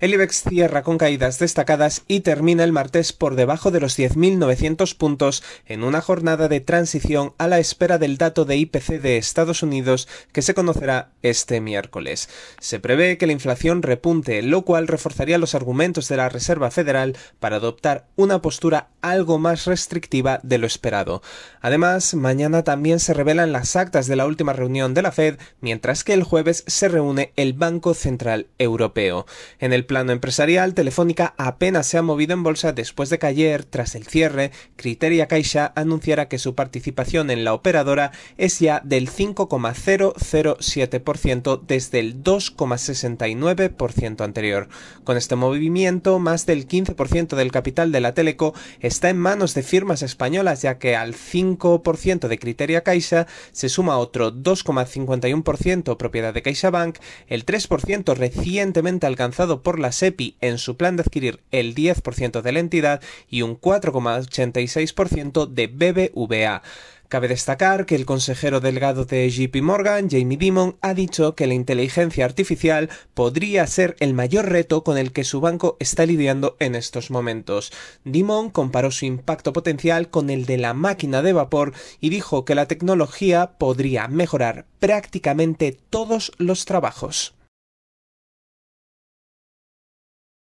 El IBEX cierra con caídas destacadas y termina el martes por debajo de los 10.900 puntos en una jornada de transición a la espera del dato de IPC de Estados Unidos que se conocerá este miércoles. Se prevé que la inflación repunte, lo cual reforzaría los argumentos de la Reserva Federal para adoptar una postura algo más restrictiva de lo esperado. Además, mañana también se revelan las actas de la última reunión de la Fed, mientras que el jueves se reúne el Banco Central Europeo. En el plano empresarial, Telefónica apenas se ha movido en bolsa después de que ayer, tras el cierre, Criteria Caixa anunciara que su participación en la operadora es ya del 5,007% desde el 2,69% anterior. Con este movimiento, más del 15% del capital de la Teleco está en manos de firmas españolas, ya que al 5% de Criteria Caixa se suma otro 2,51% propiedad de CaixaBank, el 3% recientemente alcanzado por la SEPI en su plan de adquirir el 10% de la entidad y un 4,86% de BBVA. Cabe destacar que el consejero delgado de JP Morgan, Jamie Dimon, ha dicho que la inteligencia artificial podría ser el mayor reto con el que su banco está lidiando en estos momentos. Dimon comparó su impacto potencial con el de la máquina de vapor y dijo que la tecnología podría mejorar prácticamente todos los trabajos.